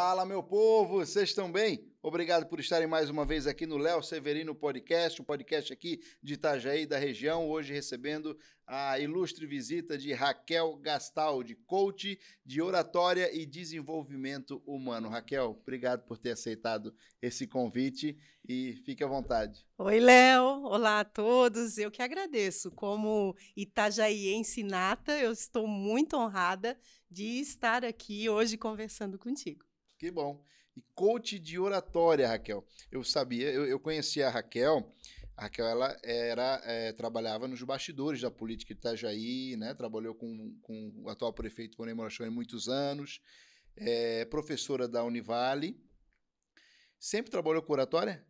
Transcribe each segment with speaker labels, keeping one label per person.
Speaker 1: Fala, meu povo, vocês estão bem? Obrigado por estarem mais uma vez aqui no Léo Severino Podcast, o um podcast aqui de Itajaí, da região. Hoje recebendo a ilustre visita de Raquel Gastaldi, coach de oratória e desenvolvimento humano. Raquel, obrigado por ter aceitado esse convite e fique à vontade.
Speaker 2: Oi, Léo. Olá a todos. Eu que agradeço. Como itajaiense nata, eu estou muito honrada de estar aqui hoje conversando contigo.
Speaker 1: Que bom. E coach de oratória, Raquel. Eu sabia, eu, eu conhecia a Raquel. A Raquel, ela era, é, trabalhava nos bastidores da política de Itajaí, né? Trabalhou com, com o atual prefeito Rony em muitos anos. É, professora da Univale. Sempre trabalhou com oratória?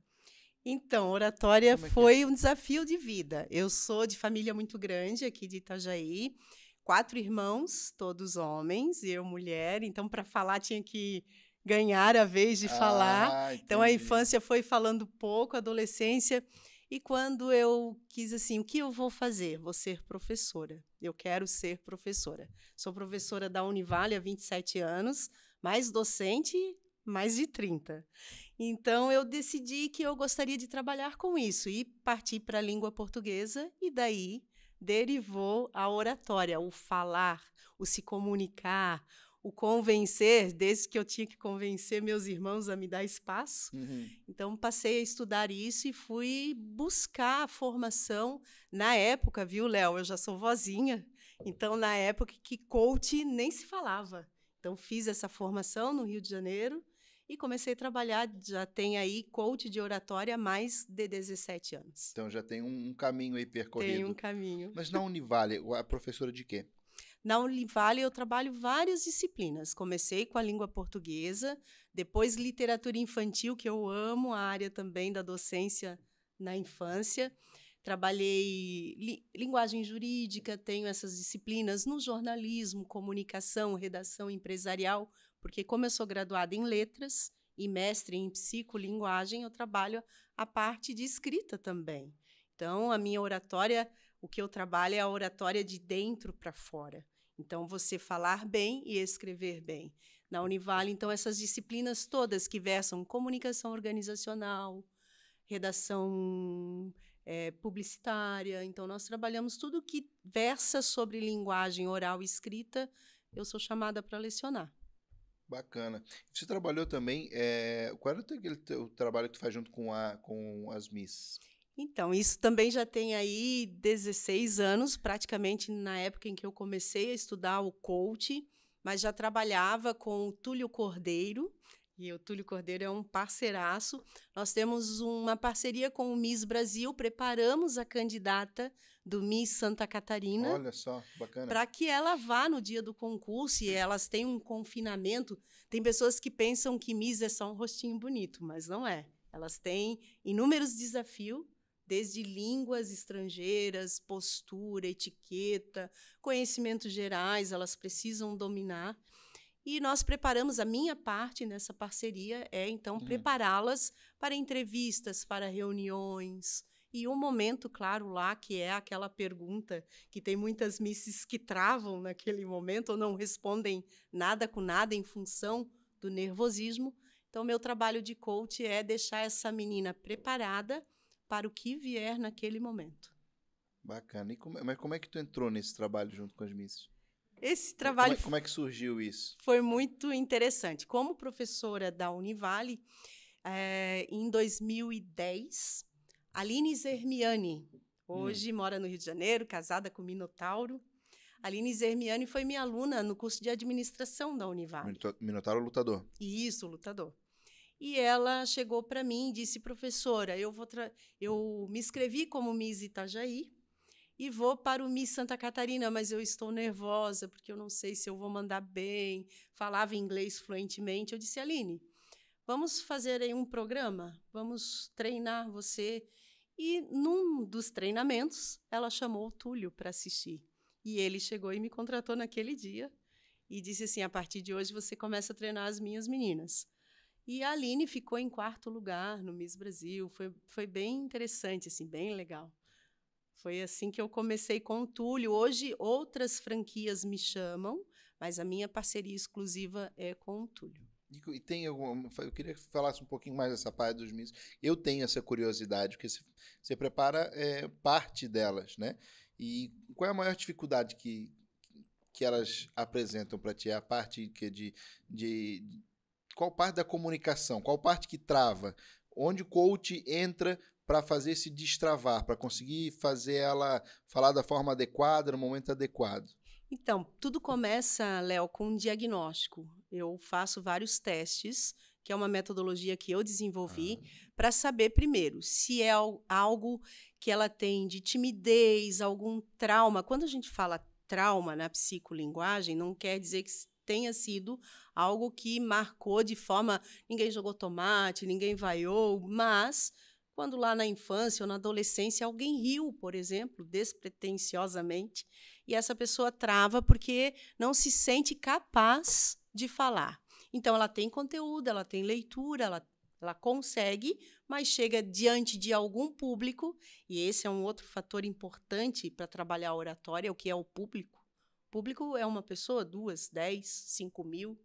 Speaker 2: Então, oratória é, é foi é? um desafio de vida. Eu sou de família muito grande aqui de Itajaí, quatro irmãos, todos homens, e eu mulher. Então, para falar tinha que ganhar a vez de falar. Ah, então a infância foi falando pouco, a adolescência. E quando eu quis assim, o que eu vou fazer? Vou ser professora. Eu quero ser professora. Sou professora da Univale há 27 anos, mais docente, mais de 30. Então eu decidi que eu gostaria de trabalhar com isso e parti para a língua portuguesa e daí derivou a oratória, o falar, o se comunicar, o convencer, desde que eu tinha que convencer meus irmãos a me dar espaço. Uhum. Então, passei a estudar isso e fui buscar a formação. Na época, viu, Léo? Eu já sou vozinha. Então, na época que coach nem se falava. Então, fiz essa formação no Rio de Janeiro e comecei a trabalhar. Já tem aí coach de oratória há mais de 17 anos.
Speaker 1: Então já tem um, caminho aí percorrido. Tem um caminho. Mas na Univale, a professora de quê?
Speaker 2: Na Univale eu trabalho várias disciplinas. Comecei com a língua portuguesa, depois literatura infantil, que eu amo, a área também da docência na infância. Trabalhei li linguagem jurídica, tenho essas disciplinas no jornalismo, comunicação, redação empresarial, porque como eu sou graduada em letras e mestre em psicolinguagem, eu trabalho a parte de escrita também. Então, a minha oratória, o que eu trabalho é a oratória de dentro para fora. Então, você falar bem e escrever bem. Na Univale, então, essas disciplinas todas que versam comunicação organizacional, redação é, publicitária. Então, nós trabalhamos tudo que versa sobre linguagem oral e escrita. Eu sou chamada para lecionar.
Speaker 1: Bacana. Você trabalhou também. Eh, é, qual era o, trabalho que você faz junto com, a, com as Miss?
Speaker 2: Então, isso também já tem aí 16 anos, praticamente na época em que eu comecei a estudar o coach, mas já trabalhava com o Túlio Cordeiro, e o Túlio Cordeiro é um parceiraço. Nós temos uma parceria com o Miss Brasil, preparamos a candidata do Miss Santa Catarina. Olha
Speaker 1: só, bacana. Para
Speaker 2: que ela vá no dia do concurso e elas têm um confinamento. Tem pessoas que pensam que Miss é só um rostinho bonito, mas não é. Elas têm inúmeros desafios desde línguas estrangeiras, postura, etiqueta, conhecimentos gerais, elas precisam dominar. E nós preparamos a minha parte nessa parceria é então hum. prepará-las para entrevistas, para reuniões, e um momento, claro, lá que é aquela pergunta que tem muitas misses que travam naquele momento ou não respondem nada com nada em função do nervosismo. Então, meu trabalho de coach é deixar essa menina preparada para o que vier naquele momento.
Speaker 1: Bacana. E como, é, mas como é que tu entrou nesse trabalho junto com as Misses?
Speaker 2: Esse trabalho. Como é, como é,
Speaker 1: que surgiu isso?
Speaker 2: Foi muito interessante. Como professora da Univale, é, em 2010, Aline Zermiani, hoje hum. mora no Rio de Janeiro, casada com Minotauro. Aline Zermiani foi minha aluna no curso de administração da Univale.
Speaker 1: Minotauro lutador.
Speaker 2: Isso, lutador e ela chegou para mim e disse: professora, eu, vou eu me inscrevi como Miss Itajaí e vou para o Miss Santa Catarina, mas eu estou nervosa porque eu não sei se eu vou mandar bem. Falava inglês fluentemente. Eu disse: Aline, vamos fazer aí um programa, vamos treinar você. E num dos treinamentos, ela chamou o Túlio para assistir. E ele chegou e me contratou naquele dia e disse assim: a partir de hoje você começa a treinar as minhas meninas. E a Aline ficou em quarto lugar no Miss Brasil. Foi, foi bem interessante, assim, bem legal. Foi assim que eu comecei com o Túlio. Hoje outras franquias me chamam, mas a minha parceria exclusiva é com o Túlio. E tem
Speaker 1: alguma. Eu queria que falasse um pouquinho mais dessa parte dos Miss. Eu tenho essa curiosidade, porque você prepara é, parte delas, né? E qual é a maior dificuldade que, que elas apresentam para ti? É a parte que é de, de, qual parte da comunicação, qual parte que trava, onde o coach entra para fazer se destravar, para conseguir fazer ela falar da forma adequada, no momento adequado?
Speaker 2: Então, tudo começa, Léo, com um diagnóstico. Eu faço vários testes, que é uma metodologia que eu desenvolvi, ah. para saber primeiro se é algo que ela tem de timidez, algum trauma. Quando a gente fala trauma na psicolinguagem, não quer dizer que tenha sido algo que marcou de forma. Ninguém jogou tomate, ninguém vaiou, mas quando lá na infância ou na adolescência alguém riu, por exemplo, despretensiosamente, e essa pessoa trava porque não se sente capaz de falar. Então, ela tem conteúdo, ela tem leitura, ela, ela consegue, mas chega diante de algum público, e esse é um outro fator importante para trabalhar a oratória, o que é o público Público é uma pessoa, duas, dez, cinco mil.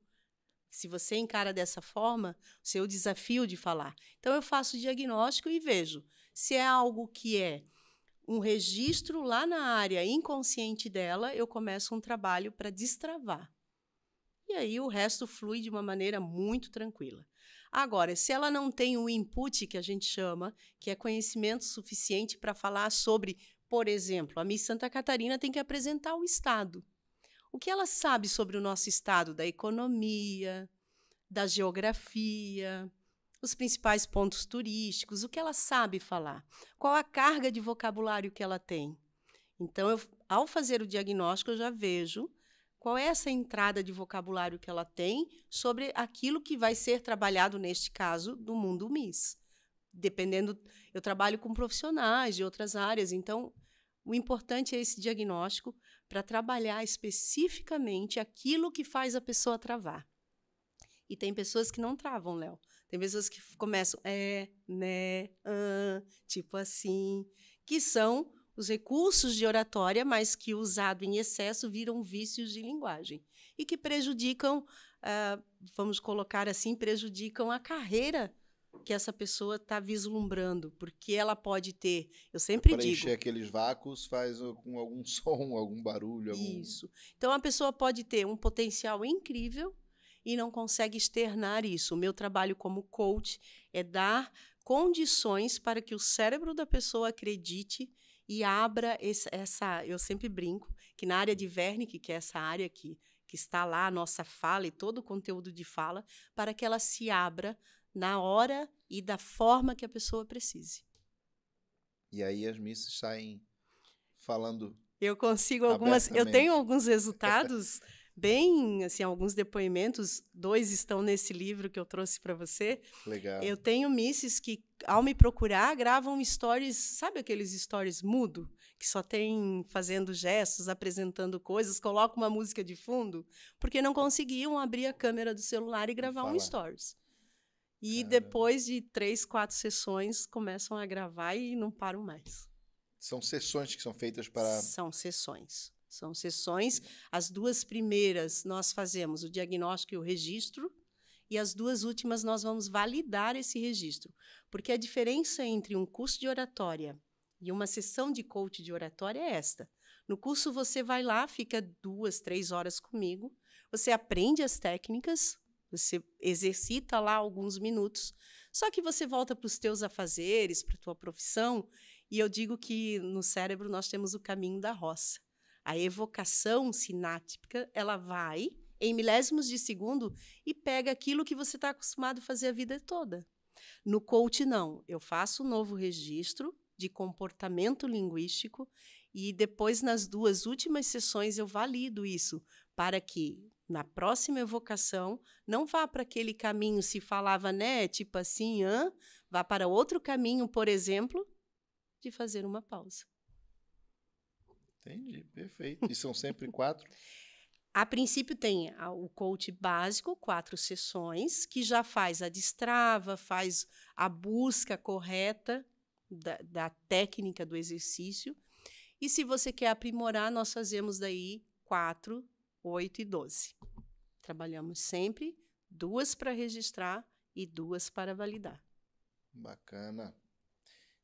Speaker 2: Se você encara dessa forma, seu desafio de falar. Então, eu faço o diagnóstico e vejo se é algo que é um registro lá na área inconsciente dela, eu começo um trabalho para destravar. E aí o resto flui de uma maneira muito tranquila. Agora, se ela não tem o input que a gente chama, que é conhecimento suficiente para falar sobre, por exemplo, a Miss Santa Catarina tem que apresentar o estado. O que ela sabe sobre o nosso estado da economia, da geografia, os principais pontos turísticos, o que ela sabe falar, qual a carga de vocabulário que ela tem. Então, eu, ao fazer o diagnóstico, eu já vejo qual é essa entrada de vocabulário que ela tem sobre aquilo que vai ser trabalhado, neste caso, do mundo MIS. Dependendo, eu trabalho com profissionais de outras áreas, então o importante é esse diagnóstico para trabalhar especificamente aquilo que faz a pessoa travar. E tem pessoas que não travam, Léo. Tem pessoas que começam é, né, ah, tipo assim, que são os recursos de oratória, mas que usado em excesso viram vícios de linguagem e que prejudicam, ah, vamos colocar assim, prejudicam a carreira que essa pessoa está vislumbrando, porque ela pode ter, eu é sempre Preencher digo... Preencher
Speaker 1: aqueles vácuos faz com algum som, algum barulho. Algum... Isso.
Speaker 2: Então, a pessoa pode ter um potencial incrível e não consegue externar isso. O meu trabalho como coach é dar condições para que o cérebro da pessoa acredite e abra esse, essa... Eu sempre brinco que na área de Wernicke, que é essa área aqui que está lá, a nossa fala e todo o conteúdo de fala, para que ela se abra na hora e da forma que a pessoa precise.
Speaker 1: E aí as missas saem falando.
Speaker 2: Eu consigo algumas, eu tenho alguns resultados bem, assim, alguns depoimentos, dois estão nesse livro que eu trouxe para você. Legal. Eu tenho missas que ao me procurar gravam stories, sabe aqueles stories mudo, que só tem fazendo gestos, apresentando coisas, coloca uma música de fundo, porque não conseguiam abrir a câmera do celular e gravar um stories. E depois de três, quatro sessões, começam a gravar e não param mais.
Speaker 1: São sessões que são feitas para.
Speaker 2: São sessões. São sessões. As duas primeiras nós fazemos o diagnóstico e o registro, e as duas últimas nós vamos validar esse registro. Porque a diferença entre um curso de oratória e uma sessão de coach de oratória é esta. No curso você vai lá, fica duas, três horas comigo, você aprende as técnicas, você exercita lá alguns minutos, só que você volta para os teus afazeres, para a tua profissão, e eu digo que no cérebro nós temos o caminho da roça. A evocação sináptica, ela vai em milésimos de segundo e pega aquilo que você está acostumado a fazer a vida toda. No coach, não. Eu faço um novo registro de comportamento linguístico e depois, nas duas últimas sessões, eu valido isso para que na próxima evocação, não vá para aquele caminho se falava, né, tipo assim, hã? vá para outro caminho, por exemplo, de fazer uma pausa. Entendi,
Speaker 1: perfeito. E são sempre quatro?
Speaker 2: a princípio tem o coach básico, quatro sessões, que já faz a destrava, faz a busca correta da, da técnica do exercício. E se você quer aprimorar, nós fazemos daí quatro 8 e 12. Trabalhamos sempre duas para registrar e duas para validar.
Speaker 1: Bacana.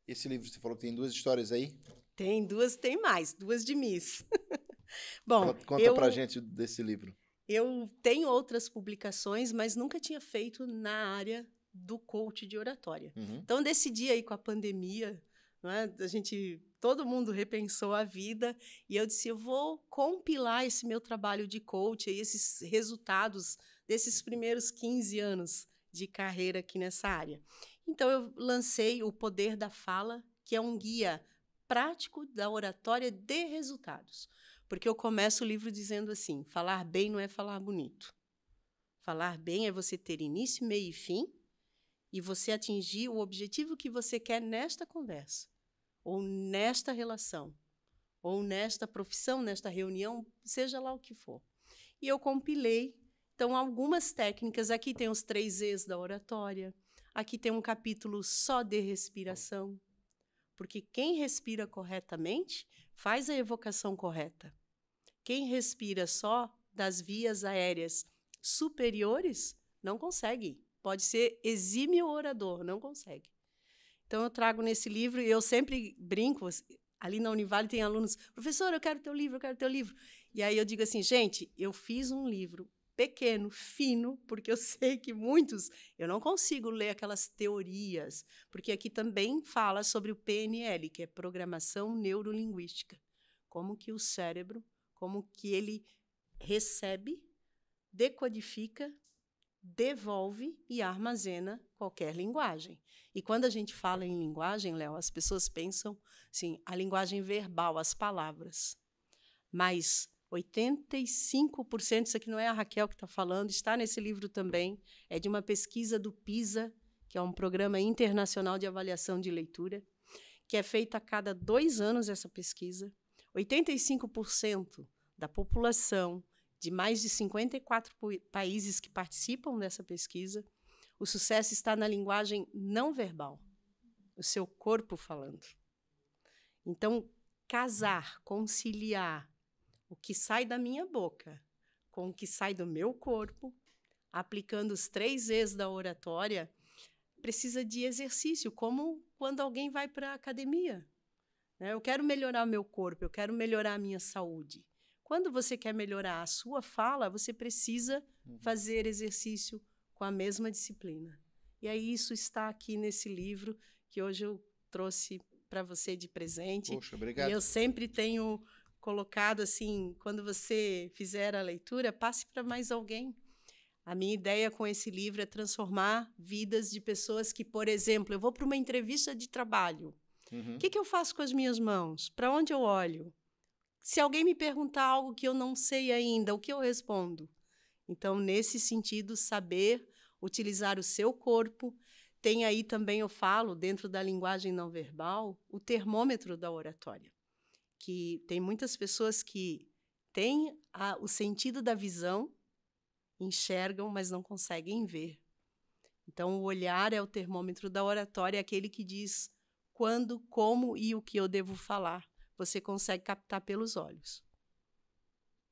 Speaker 1: Esse livro você falou que tem duas histórias aí?
Speaker 2: Tem duas, tem mais, duas de Miss.
Speaker 1: Bom, conta para a gente desse livro.
Speaker 2: Eu tenho outras publicações, mas nunca tinha feito na área do coach de oratória. Uhum. Então, decidi aí com a pandemia, é? Né, a gente todo mundo repensou a vida e eu disse: eu vou compilar esse meu trabalho de coach e esses resultados desses primeiros 15 anos de carreira aqui nessa área. Então eu lancei o Poder da Fala, que é um guia prático da oratória de resultados. Porque eu começo o livro dizendo assim: falar bem não é falar bonito. Falar bem é você ter início, meio e fim e você atingir o objetivo que você quer nesta conversa ou nesta relação, ou nesta profissão, nesta reunião, seja lá o que for. E eu compilei, então, algumas técnicas. Aqui tem os três E's da oratória, aqui tem um capítulo só de respiração, porque quem respira corretamente faz a evocação correta. Quem respira só das vias aéreas superiores não consegue. Pode ser exímio orador, não consegue. Então, eu trago nesse livro e eu sempre brinco. Assim, ali na Univale tem alunos, professor, eu quero teu livro, eu quero teu livro. E aí eu digo assim, gente, eu fiz um livro pequeno, fino, porque eu sei que muitos eu não consigo ler aquelas teorias, porque aqui também fala sobre o PNL, que é programação neurolinguística. Como que o cérebro, como que ele recebe, decodifica devolve e armazena qualquer linguagem. E quando a gente fala em linguagem, Léo, as pessoas pensam, sim, a linguagem verbal, as palavras. Mas 85%, isso aqui não é a Raquel que está falando, está nesse livro também, é de uma pesquisa do PISA, que é um programa internacional de avaliação de leitura, que é feita a cada dois anos essa pesquisa. 85% da população de mais de 54 países que participam dessa pesquisa, o sucesso está na linguagem não verbal, o seu corpo falando. Então, casar, conciliar o que sai da minha boca com o que sai do meu corpo, aplicando os três E's da oratória, precisa de exercício, como quando alguém vai para a academia. Né? Eu quero melhorar meu corpo, eu quero melhorar a minha saúde. Quando você quer melhorar a sua fala, você precisa uhum. fazer exercício com a mesma disciplina. E aí isso está aqui nesse livro que hoje eu trouxe para você de presente. Poxa, obrigado. E eu sempre tenho colocado assim, quando você fizer a leitura, passe para mais alguém. A minha ideia com esse livro é transformar vidas de pessoas que, por exemplo, eu vou para uma entrevista de trabalho. O uhum. que, que eu faço com as minhas mãos? Para onde eu olho? se alguém me perguntar algo que eu não sei ainda, o que eu respondo? Então, nesse sentido, saber utilizar o seu corpo. Tem aí também, eu falo, dentro da linguagem não verbal, o termômetro da oratória, que tem muitas pessoas que têm a, o sentido da visão, enxergam, mas não conseguem ver. Então, o olhar é o termômetro da oratória, é aquele que diz quando, como e o que eu devo falar você consegue captar pelos olhos.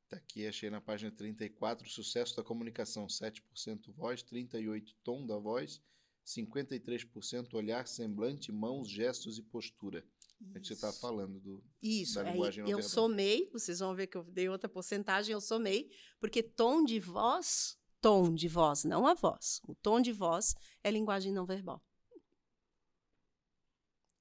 Speaker 2: Tá aqui,
Speaker 1: achei na página 34, sucesso da comunicação, 7% voz, 38% tom da voz, 53% olhar, semblante, mãos, gestos e postura. É isso.
Speaker 2: É que você está falando do, Isso, da linguagem Aí, Eu somei, vocês vão ver que eu dei outra porcentagem, eu somei, porque tom de voz, tom de voz, não a voz. O tom de voz é linguagem não verbal.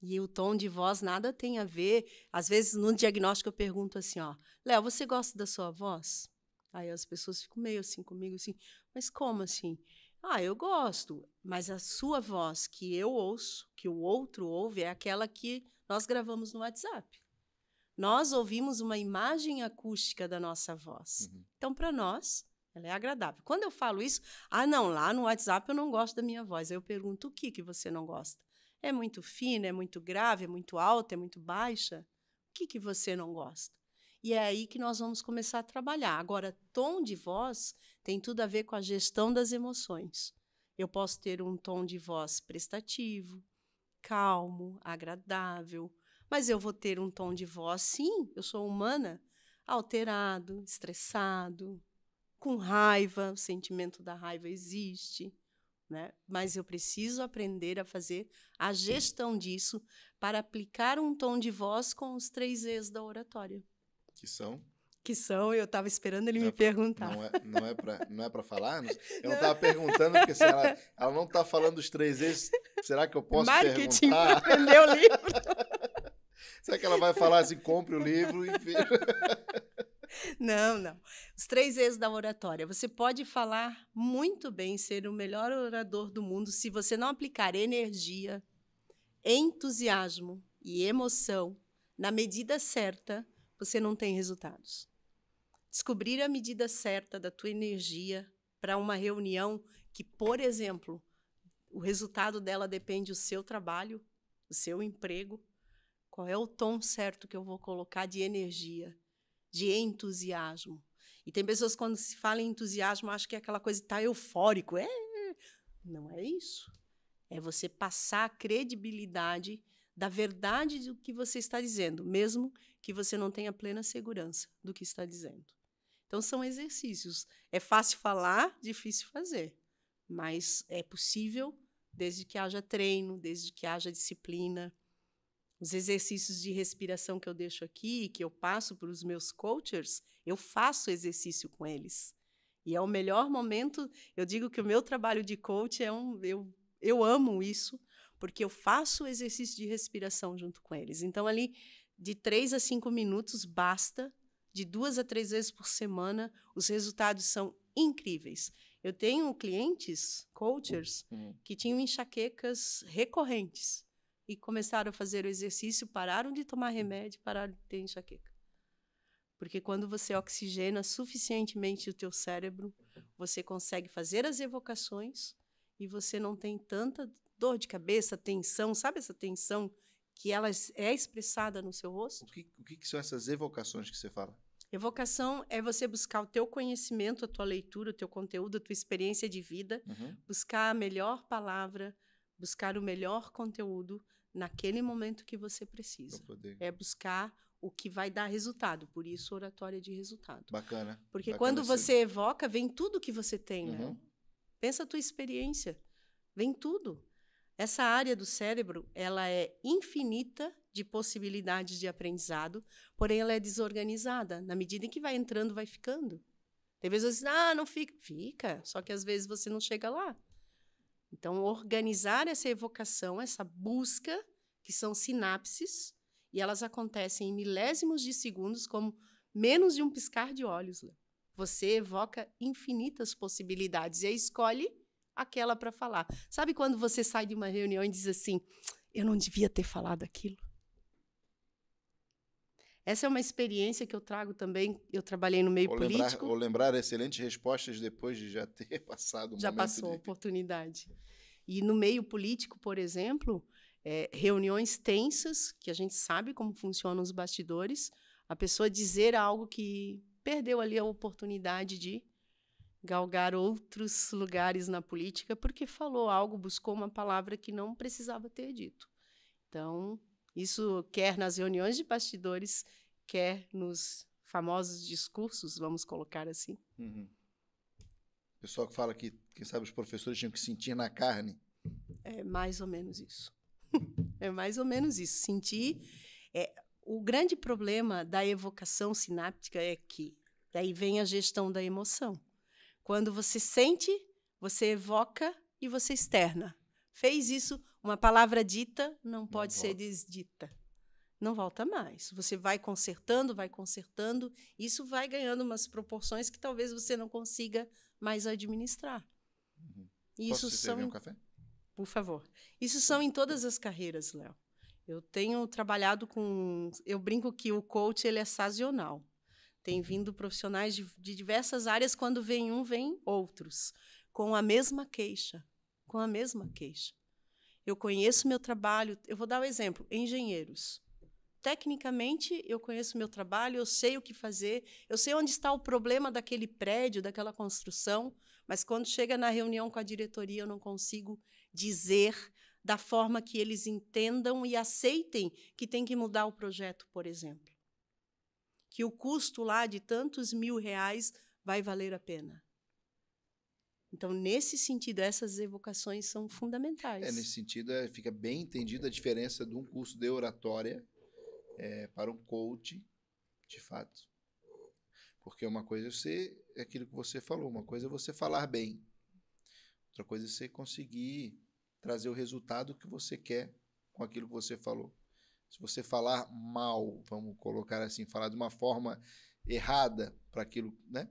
Speaker 2: E o tom de voz nada tem a ver. Às vezes, no diagnóstico, eu pergunto assim, ó, Léo, você gosta da sua voz? Aí as pessoas ficam meio assim comigo, assim, mas como assim? Ah, eu gosto, mas a sua voz que eu ouço, que o outro ouve, é aquela que nós gravamos no WhatsApp. Nós ouvimos uma imagem acústica da nossa voz. Uhum. Então, para nós, ela é agradável. Quando eu falo isso, ah, não, lá no WhatsApp eu não gosto da minha voz. Aí eu pergunto o que que você não gosta? É muito fina, é muito grave, é muito alta, é muito baixa? O que, que você não gosta? E é aí que nós vamos começar a trabalhar. Agora, tom de voz tem tudo a ver com a gestão das emoções. Eu posso ter um tom de voz prestativo, calmo, agradável, mas eu vou ter um tom de voz, sim, eu sou humana, alterado, estressado, com raiva, o sentimento da raiva existe né? Mas eu preciso aprender a fazer a gestão disso para aplicar um tom de voz com os três E's da oratória. Que são? Que são, eu estava esperando
Speaker 1: ele não me é, perguntar. Não é, não é para não é falar? Eu não estava perguntando, porque se ela, ela não está falando os três E's, será que eu posso Marketing perguntar? Marketing, o livro. será que ela vai falar assim, compre o livro e...
Speaker 2: Não, não. Os três E's da oratória. Você pode falar muito bem, ser o melhor orador do mundo se você não aplicar energia, entusiasmo e emoção na medida certa, você não tem resultados. Descobrir a medida certa da tua energia para uma reunião que, por exemplo, o resultado dela depende do seu trabalho, do seu emprego. Qual é o tom certo que eu vou colocar de energia? de entusiasmo. E tem pessoas quando se fala em entusiasmo, acho que é aquela coisa está eufórico. É, não é isso. É você passar a credibilidade da verdade do que você está dizendo, mesmo que você não tenha plena segurança do que está dizendo. Então são exercícios. É fácil falar, difícil fazer, mas é possível desde que haja treino, desde que haja disciplina. Os exercícios de respiração que eu deixo aqui, que eu passo para os meus coaches, eu faço exercício com eles. E é o melhor momento. Eu digo que o meu trabalho de coach é um. Eu, eu amo isso, porque eu faço o exercício de respiração junto com eles. Então, ali, de 3 a 5 minutos basta, de duas a três vezes por semana, os resultados são incríveis. Eu tenho clientes, coaches, uhum. que tinham enxaquecas recorrentes e começaram a fazer o exercício, pararam de tomar hum. remédio, pararam de ter enxaqueca. Porque quando você oxigena suficientemente o teu cérebro, você consegue fazer as evocações e você não tem tanta dor de cabeça, tensão, sabe essa tensão que ela é expressada no seu rosto? O que,
Speaker 1: o que são essas evocações que você fala?
Speaker 2: Evocação é você buscar o teu conhecimento, a tua leitura, o teu conteúdo, a tua experiência de vida, uhum. buscar a melhor palavra, buscar o melhor conteúdo naquele momento que você precisa. Poder... É buscar o que vai dar resultado, por isso oratória de resultado. Bacana. Porque Bacana quando você ser. evoca, vem tudo que você tem, né? uhum. né? Pensa a tua experiência, vem tudo. Essa área do cérebro, ela é infinita de possibilidades de aprendizado, porém ela é desorganizada. Na medida em que vai entrando, vai ficando. Tem vezes ah, não fica. Fica, só que às vezes você não chega lá. Então, organizar essa evocação, essa busca, que são sinapses, e elas acontecem em milésimos de segundos, como menos de um piscar de olhos. Você evoca infinitas possibilidades e aí escolhe aquela para falar. Sabe quando você sai de uma reunião e diz assim: eu não devia ter falado aquilo? Essa é uma experiência que eu trago também. Eu trabalhei no meio político. Vou
Speaker 1: ou lembrar excelentes respostas depois de já ter passado o Já passou de... a
Speaker 2: oportunidade. E no meio político, por exemplo, é, reuniões tensas, que a gente sabe como funcionam os bastidores, a pessoa dizer algo que perdeu ali a oportunidade de galgar outros lugares na política porque falou algo, buscou uma palavra que não precisava ter dito. Então, isso quer nas reuniões de bastidores, quer nos famosos discursos, vamos colocar assim. Uhum.
Speaker 1: O pessoal que fala que, quem sabe, os professores tinham que sentir na carne.
Speaker 2: É mais ou menos isso. é mais ou menos isso. Sentir. É, o grande problema da evocação sináptica é que daí vem a gestão da emoção. Quando você sente, você evoca e você externa. Fez isso, uma palavra dita não, não pode volta. ser desdita. Não volta mais. Você vai consertando, vai consertando, isso vai ganhando umas proporções que talvez você não consiga mais administrar. Uhum. Isso são um café? Por favor. Isso são em todas as carreiras, Léo. Eu tenho trabalhado com. Eu brinco que o coach ele é sazonal. Tem uhum. vindo profissionais de, de, diversas áreas, quando vem um, vem outros, com a mesma queixa. Com a mesma queixa eu conheço meu trabalho. Eu vou dar o um exemplo: engenheiros. Tecnicamente, eu conheço meu trabalho, eu sei o que fazer, eu sei onde está o problema daquele prédio, daquela construção, mas quando chega na reunião com a diretoria, eu não consigo dizer da forma que eles entendam e aceitem que tem que mudar o projeto, por exemplo. Que o custo lá de tantos mil reais vai valer a pena. Então, nesse sentido, essas evocações são é, fundamentais. É, nesse
Speaker 1: sentido, é, fica bem entendida a diferença de um curso de oratória é, para um coach, de fato. Porque uma coisa é você, é aquilo que você falou, uma coisa é você falar bem, outra coisa é você conseguir trazer o resultado que você quer com aquilo que você falou. Se você falar mal, vamos colocar assim, falar de uma forma errada para aquilo, né?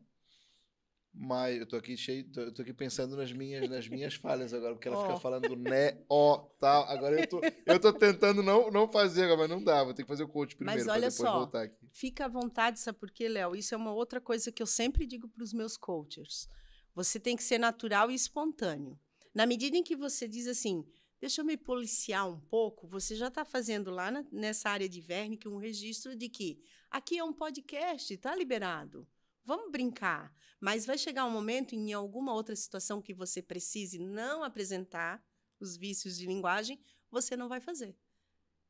Speaker 1: Mas eu tô aqui cheio, tô, eu tô aqui pensando nas minhas, nas minhas falhas agora, porque ela oh. fica falando né, ó, tal. Agora eu tô, eu tô tentando não, não fazer, mas não dá, vou ter que fazer o coach primeiro mas olha só, voltar
Speaker 2: aqui. Fica à vontade, sabe por quê, Léo? Isso é uma outra coisa que eu sempre digo para os meus coaches. Você tem que ser natural e espontâneo. Na medida em que você diz assim, deixa eu me policiar um pouco, você já está fazendo lá na, nessa área de Wernicke é um registro de que aqui é um podcast, está liberado. Vamos brincar. Mas vai chegar um momento em alguma outra situação que você precise não apresentar os vícios de linguagem, você não vai fazer.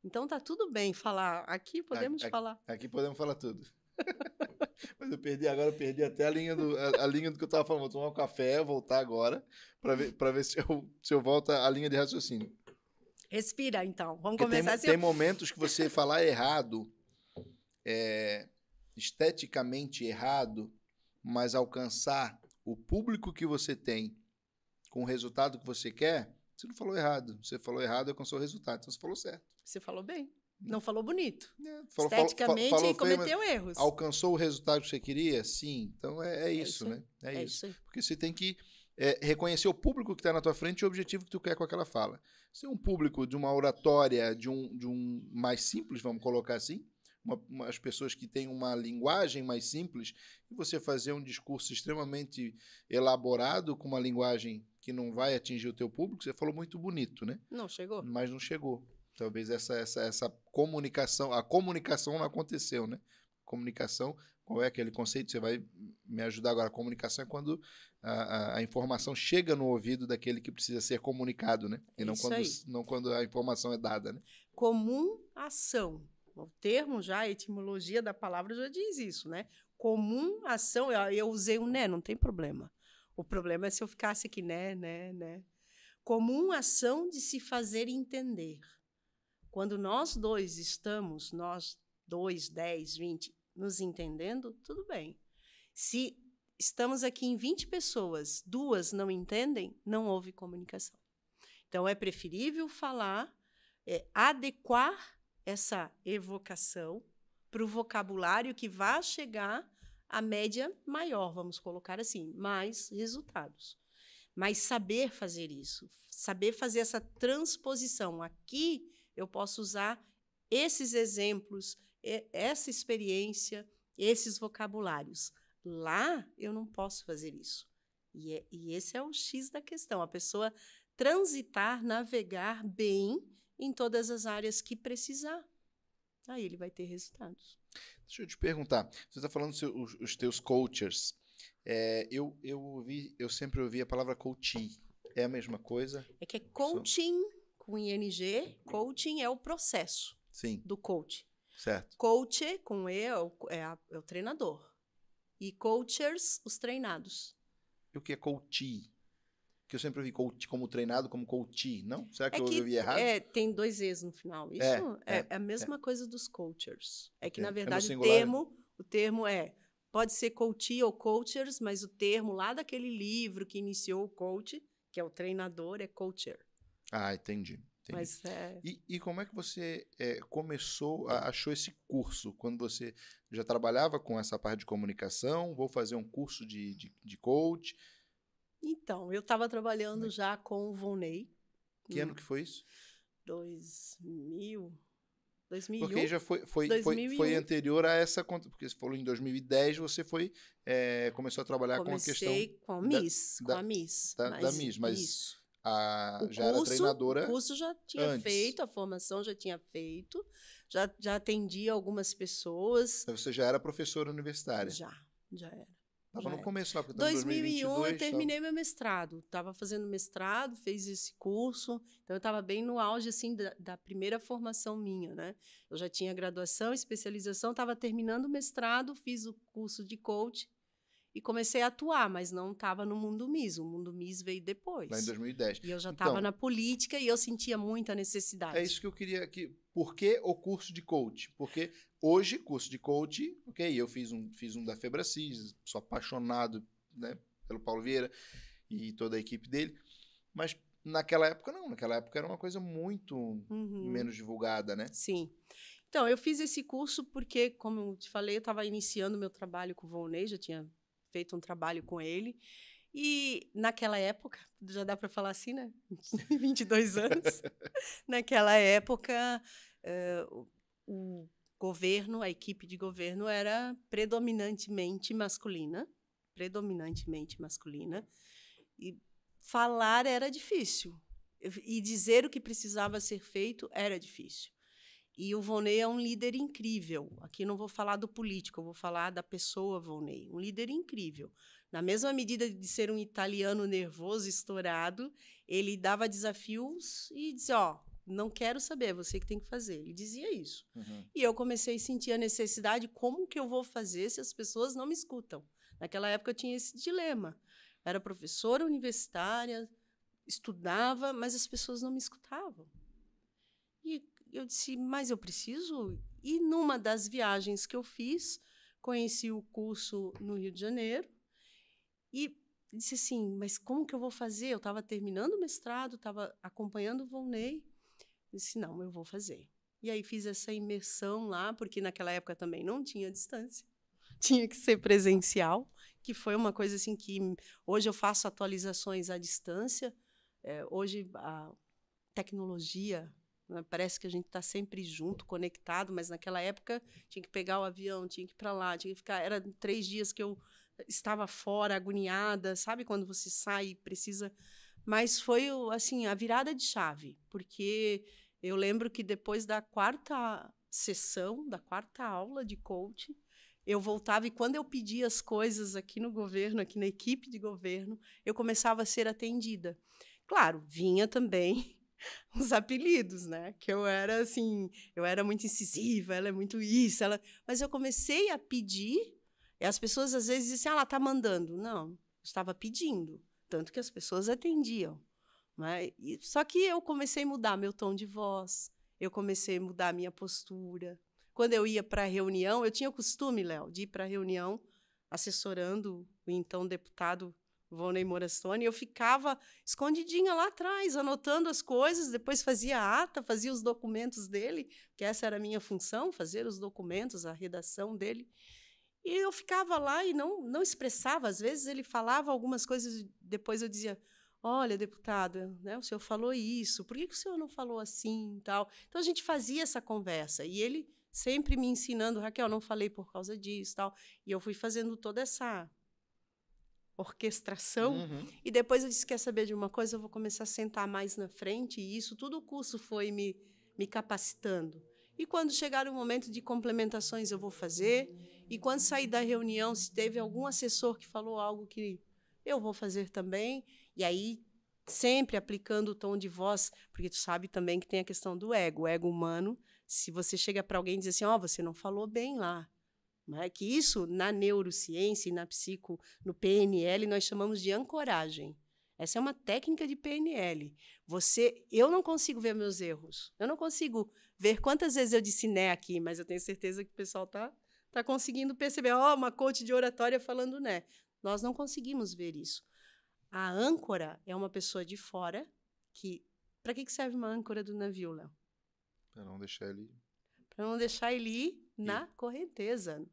Speaker 2: Então tá tudo bem falar. Aqui podemos aqui, falar. Aqui podemos
Speaker 1: falar tudo. Mas eu perdi agora, eu perdi até a linha do, a, a linha do que eu estava falando. Vou tomar um café, voltar agora, para ver, para ver se, eu, se eu volto à linha de raciocínio.
Speaker 2: Respira, então. Vamos Porque começar tem, assim. Tem
Speaker 1: momentos que você falar errado é, esteticamente errado, mas alcançar o público que você tem com o resultado que você quer, você não falou errado. Você falou errado, alcançou é o resultado. Então você falou certo. Você falou bem.
Speaker 2: Não falou bonito. É, falou, Esteticamente falou, falou, cometeu feio, erros.
Speaker 1: Alcançou o resultado que você queria? Sim. Então é, é, isso, é isso, né? É, é isso. isso. Porque você tem que é, reconhecer o público que está na tua frente e o objetivo que tu quer com aquela fala. Se é um público de uma oratória, de um, de um mais simples, vamos colocar assim, uma, uma, as pessoas que têm uma linguagem mais simples, e você fazer um discurso extremamente elaborado com uma linguagem que não vai atingir o teu público, você falou muito bonito, né? Não chegou. Mas não chegou. Talvez essa, essa, essa comunicação, a comunicação não aconteceu, né? Comunicação, qual é aquele conceito? Você vai me ajudar agora. comunicação é quando a, a, a, informação chega no ouvido daquele que precisa ser comunicado, né? E não quando, não quando a informação é dada, né?
Speaker 2: Comum ação. O termo já, a etimologia da palavra já diz isso, né? Comum ação, eu, eu usei um né, não tem problema. O problema é se eu ficasse aqui, né, né, né. Comum ação de se fazer entender. Quando nós dois estamos, nós dois, dez, vinte, nos entendendo, tudo bem. Se estamos aqui em vinte pessoas, duas não entendem, não houve comunicação. Então, é preferível falar, é, adequar essa evocação para o vocabulário que vai chegar à média maior, vamos colocar assim, mais resultados. Mas saber fazer isso, saber fazer essa transposição. Aqui eu posso usar esses exemplos, essa experiência, esses vocabulários. Lá eu não posso fazer isso. E, é, e esse é o X da questão: a pessoa transitar, navegar bem em todas as áreas que precisar. Aí ele vai ter resultados.
Speaker 1: Deixa eu te perguntar. Você está falando seu, os, os teus coaches. É, eu, eu, ouvi, eu sempre ouvi a palavra coaching. É a mesma coisa?
Speaker 2: É que é coaching com ING. Coaching é o processo Sim. do coach. Certo. Coach com E é o, é, a, é o treinador. E coachers, os treinados.
Speaker 1: E o que é coaching? que eu sempre ouvi coach como treinado, como coach, não? Será que, é que eu ouvi errado? É,
Speaker 2: tem dois E's no final. É, isso é, é, é a mesma é. coisa dos coachers. É que, na é verdade, o termo, o termo é. Pode ser coach ou coachers, mas o termo lá daquele livro que iniciou o coach, que é o treinador, é coacher.
Speaker 1: Ah, entendi. entendi. Mas, e, e, como é que você começou, a, achou esse curso? Quando você já trabalhava com essa parte de comunicação, vou fazer um curso de, de, de coach
Speaker 2: então, eu estava trabalhando né. já com o Volney. Que ano hum, que foi isso? 2000, 2001. Porque já foi, foi, 2001. foi, foi
Speaker 1: anterior a essa. Porque você falou em 2010, você foi. É, começou a trabalhar Comecei com a questão. Com a Miss. Da, com a Miss. Da, mas, da Miss, mas. Isso. A, já curso, era treinadora. O curso já tinha antes. feito,
Speaker 2: a formação já tinha feito, já, já atendia algumas pessoas. você já
Speaker 1: era professora universitária?
Speaker 2: Já, já era. Estava no é.
Speaker 1: começo lá, porque 2001 eu terminei tava...
Speaker 2: meu mestrado. Estava fazendo mestrado, fez esse curso. Então eu estava bem no auge assim da, da, primeira formação minha, né? Eu já tinha graduação, especialização, estava terminando o mestrado, fiz o curso de coach e comecei a atuar, mas não estava no mundo MIS. O mundo MIS veio depois. Lá em 2010. E eu já estava então, na política e eu sentia muita necessidade. É isso
Speaker 1: que eu queria aqui. Por que o curso de coach? Porque hoje, curso de coach, ok, eu fiz um, fiz um da Febracis, sou apaixonado né, pelo Paulo Vieira e toda a equipe dele, mas naquela época não, naquela época era uma coisa muito uhum. menos divulgada, né? Sim.
Speaker 2: Então, eu fiz esse curso porque, como eu te falei, eu estava iniciando meu trabalho com o Volney, já tinha feito um trabalho com ele. E naquela época, já dá para falar assim, né? 22 anos. naquela época, uh, o governo, a equipe de governo era predominantemente masculina, predominantemente masculina. E falar era difícil. E dizer o que precisava ser feito era difícil. E o Volney é um líder incrível. Aqui não vou falar do político, eu vou falar da pessoa Volney. Um líder incrível. Na mesma medida de ser um italiano nervoso, estourado, ele dava desafios e dizia: Ó, oh, não quero saber, é você que tem que fazer. Ele dizia isso. Uhum. E eu comecei a sentir a necessidade: como que eu vou fazer se as pessoas não me escutam? Naquela época eu tinha esse dilema. Era professora universitária, estudava, mas as pessoas não me escutavam. E eu disse, mas eu preciso? E numa das viagens que eu fiz, conheci o curso no Rio de Janeiro e disse assim, mas como que eu vou fazer? Eu estava terminando o mestrado, estava acompanhando o Volney. Disse, não, eu vou fazer. E aí fiz essa imersão lá, porque naquela época também não tinha distância. Tinha que ser presencial, que foi uma coisa assim que hoje eu faço atualizações à distância. É, hoje a tecnologia né? Parece que a gente está sempre junto, conectado, mas naquela época tinha que pegar o avião, tinha que ir para lá, tinha que ficar. Era três dias que eu estava fora, agoniada, sabe quando você sai e precisa. Mas foi assim a virada de chave, porque eu lembro que depois da quarta sessão, da quarta aula de coaching, eu voltava e quando eu pedia as coisas aqui no governo, aqui na equipe de governo, eu começava a ser atendida. Claro, vinha também os apelidos, né? Que eu era assim, eu era muito incisiva, ela é muito isso, ela. Mas eu comecei a pedir, e as pessoas às vezes dizem, assim, ah, ela tá mandando. Não, eu estava pedindo, tanto que as pessoas atendiam. mas né, E, só que eu comecei a mudar meu tom de voz, eu comecei a mudar minha postura. Quando eu ia para reunião, eu tinha o costume, Léo, de ir para reunião assessorando o então deputado Vonei Morastone, eu ficava escondidinha lá atrás, anotando as coisas, depois fazia a ata, fazia os documentos dele, que essa era a minha função, fazer os documentos, a redação dele. E eu ficava lá e não, não expressava. Às vezes ele falava algumas coisas, depois eu dizia: Olha, deputado, né, o senhor falou isso, por que, que o senhor não falou assim tal? Então a gente fazia essa conversa. E ele sempre me ensinando: Raquel, não falei por causa disso tal. E eu fui fazendo toda essa orquestração. Uhum. E depois eu disse: quer saber de uma coisa? Eu vou começar a sentar mais na frente. E isso tudo o curso foi me, me capacitando. E quando chegar o momento de complementações, eu vou fazer. E quando sair da reunião, se teve algum assessor que falou algo que eu vou fazer também. E aí, sempre aplicando o tom de voz, porque tu sabe também que tem a questão do ego, o ego humano. Se você chega para alguém e diz assim: Ó, oh, você não falou bem lá. Né? Que isso, na neurociência e na psico, no PNL, nós chamamos de ancoragem. Essa é uma técnica de PNL. Você, eu não consigo ver meus erros. Eu não consigo ver quantas vezes eu disse né aqui, mas eu tenho certeza que o pessoal está tá conseguindo perceber. Ó, oh, uma coach de oratória falando né. Nós não conseguimos ver isso. A âncora é uma pessoa de fora que. Para que, serve uma âncora do navio, Léo?
Speaker 1: Para não deixar ele
Speaker 2: para não deixar ele ir na correnteza.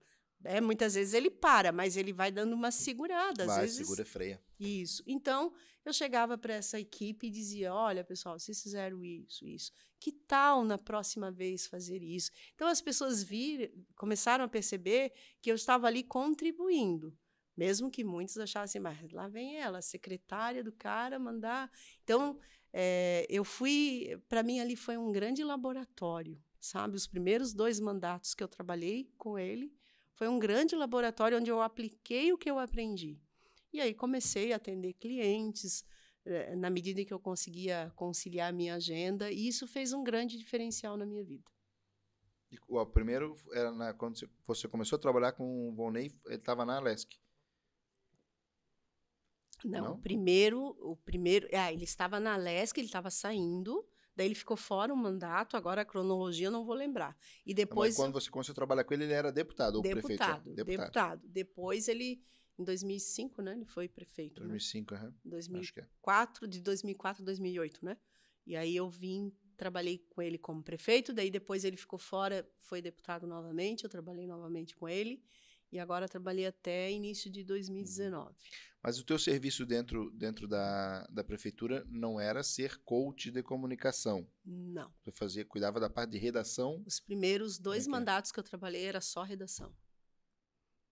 Speaker 2: É, muitas vezes ele para, mas ele vai dando uma segurada. Às vai, vezes... segura e freia. Isso. Então, eu chegava para essa equipe e dizia: olha, pessoal, vocês fizeram isso, isso. Que tal na próxima vez fazer isso? Então, as pessoas viram, começaram a perceber que eu estava ali contribuindo. Mesmo que muitos achassem, mas lá vem ela, secretária do cara, mandar. Então, é, eu fui. Para mim, ali foi um grande laboratório sabe? Os primeiros dois mandatos que eu trabalhei com ele foi um grande laboratório onde eu apliquei o que eu aprendi. E aí comecei a atender clientes eh, na medida em que eu conseguia conciliar a minha agenda, e isso fez um grande diferencial na minha vida.
Speaker 1: o primeiro era na, quando você começou a trabalhar com o Bonney ele estava na Lesc.
Speaker 2: Não, Não, o primeiro, o primeiro, ah, ele estava na Lesc, ele estava saindo. Daí ele ficou fora o mandato, agora a cronologia eu não vou lembrar. E depois. Mas quando
Speaker 1: você começou a trabalhar com ele, ele era deputado, deputado ou prefeito? Deputado, deputado.
Speaker 2: Depois ele. Em 2005, né? Ele foi prefeito. 2005,
Speaker 1: né? Uhum. 2004,
Speaker 2: é. de 2004 a 2008, né? E aí eu vim, trabalhei com ele como prefeito, daí depois ele ficou fora, foi deputado novamente, eu trabalhei novamente com ele e agora trabalhei até início de 2019. Uhum.
Speaker 1: Mas o teu serviço dentro, dentro da, da prefeitura não era ser coach de comunicação? Não. Tu fazia, cuidava da parte de redação? Os
Speaker 2: primeiros dois é mandatos que eu trabalhei era só redação.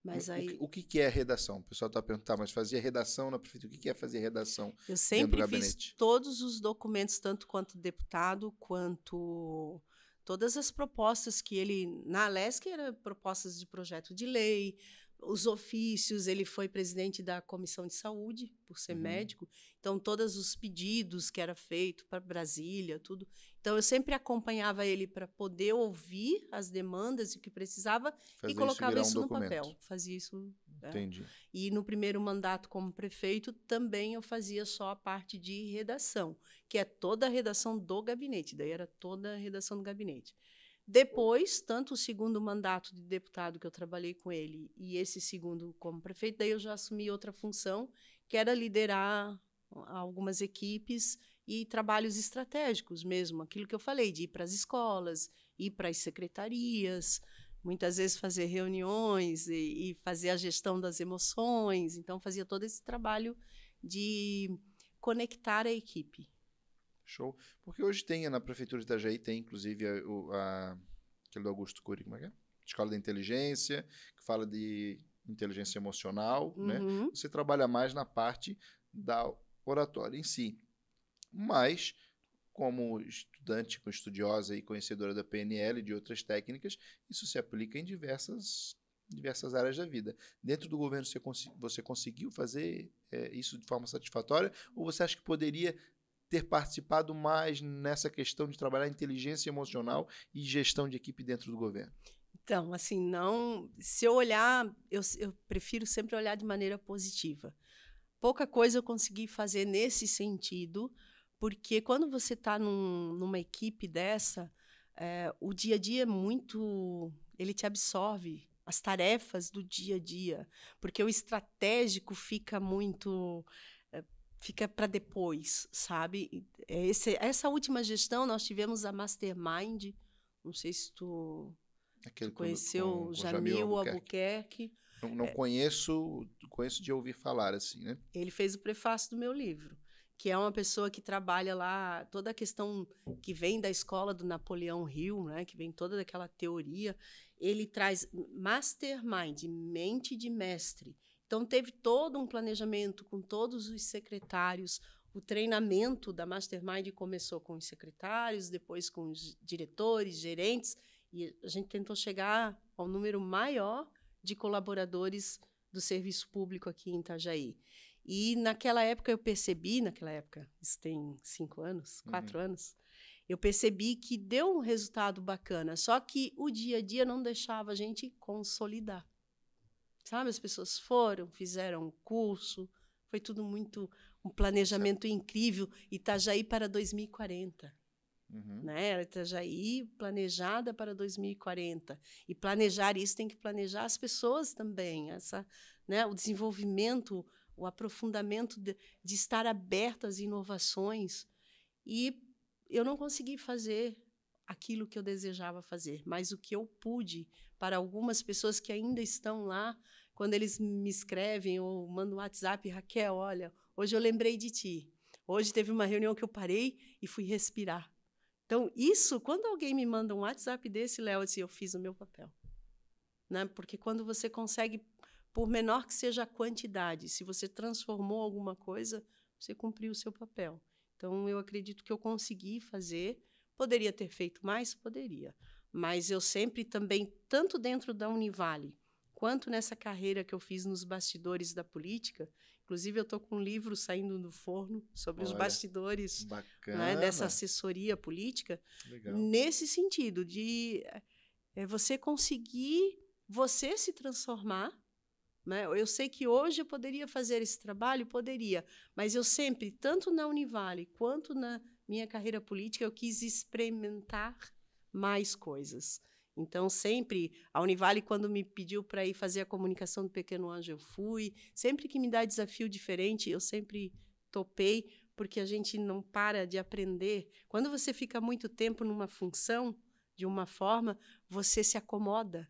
Speaker 2: Mas aí...
Speaker 1: O que, o que é redação? O pessoal está perguntando, ah, mas fazia redação na prefeitura? O que é fazer redação? Eu sempre fiz
Speaker 2: todos os documentos, tanto quanto deputado, quanto todas as propostas que ele na Lesc eram propostas de projeto de lei, os ofícios, ele foi presidente da Comissão de Saúde, por ser uhum. médico. Então, todos os pedidos que era feito para Brasília, tudo. Então, eu sempre acompanhava ele para poder ouvir as demandas e o que precisava Fazer e colocava isso, isso um no documento. papel. Fazia isso. É. Entendi. É. E no primeiro mandato como prefeito, também eu fazia só a parte de redação, que é toda a redação do gabinete. Daí era toda a redação do gabinete. Depois, tanto o segundo mandato de deputado que eu trabalhei com ele e esse segundo como prefeito, daí eu já assumi outra função, que era liderar hum, algumas equipes e trabalhos estratégicos mesmo, aquilo que eu falei, de ir para as escolas, ir para as secretarias, muitas vezes fazer reuniões e, e, fazer a gestão das emoções. Então, fazia todo esse trabalho de conectar a equipe. Show.
Speaker 1: Porque hoje tem, na prefeitura de Itajaí, tem inclusive a, a, aquele do Augusto Cury, como é que é? Escola da Inteligência, que fala de inteligência emocional, né? uhum. né? Você trabalha mais na parte da oratória em si. Mas, como estudante, como estudiosa e conhecedora da PNL e de outras técnicas, isso se aplica em diversas diversas áreas da vida. Dentro do governo, você, cons você conseguiu fazer é, isso de forma satisfatória? Ou você acha que poderia ter participado mais nessa questão de trabalhar inteligência emocional e gestão de equipe dentro do governo?
Speaker 2: Então, assim, não. Se eu olhar, eu, eu prefiro sempre olhar de maneira positiva. Pouca coisa eu consegui fazer nesse sentido, porque quando você está num, numa equipe dessa, é, o dia a dia é muito. Ele te absorve as tarefas do dia a dia, porque o estratégico fica muito fica para depois, sabe? É esse, essa última gestão nós tivemos a Mastermind, não sei se tu,
Speaker 1: tu conheceu com, com Jamil, Jamil Albuquerque.
Speaker 2: Albuquerque.
Speaker 1: Não, não é, conheço, conheço de ouvir falar
Speaker 2: assim, né? Ele fez o prefácio do meu livro, que é uma pessoa que trabalha lá toda a questão que vem da escola do Napoleão Hill, né? Que vem toda daquela teoria. Ele traz mastermind, mente de mestre então, teve todo um planejamento com todos os secretários. O treinamento da Mastermind começou com os secretários, depois com os diretores, gerentes, e a gente tentou chegar ao número maior de colaboradores do serviço público aqui em Itajaí. E naquela época eu percebi, naquela época, isso tem cinco anos, uhum. quatro uhum. anos, eu percebi que deu um resultado bacana, só que o dia a dia não deixava a gente consolidar. Sabe, as pessoas foram, fizeram o curso, foi tudo muito um planejamento certo. incrível. Itajaí para 2040. Uhum. Né? Itajaí planejada para 2040. E planejar isso tem que planejar as pessoas também. Essa, né, o desenvolvimento, o aprofundamento de, de estar aberto às inovações. E eu não consegui fazer aquilo que eu desejava fazer, mas o que eu pude para algumas pessoas que ainda estão lá, quando eles me escrevem ou mandam um WhatsApp, Raquel, olha, hoje eu lembrei de ti. Hoje teve uma reunião que eu parei e fui respirar. Então, isso, quando alguém me manda um WhatsApp desse, Léo, eu, disse, eu fiz o meu papel. Né? Porque quando você consegue, por menor que seja a quantidade, se você transformou alguma coisa, você cumpriu o seu papel. Então, eu acredito que eu consegui fazer Poderia ter feito mais? Poderia. Mas eu sempre também, tanto dentro da Univale, quanto nessa carreira que eu fiz nos bastidores da política, inclusive eu estou com um livro saindo do forno sobre Olha, os bastidores né, dessa assessoria política, Legal. nesse sentido de é, você conseguir você se transformar né, eu sei que hoje eu poderia fazer esse trabalho, poderia, mas eu sempre, tanto na Univale quanto na, minha carreira política, eu quis experimentar mais coisas. Então, sempre, a Univale, quando me pediu para ir fazer a comunicação do Pequeno Anjo, eu fui. Sempre que me dá desafio diferente, eu sempre topei, porque a gente não para de aprender. Quando você fica muito tempo numa função, de uma forma, você se acomoda.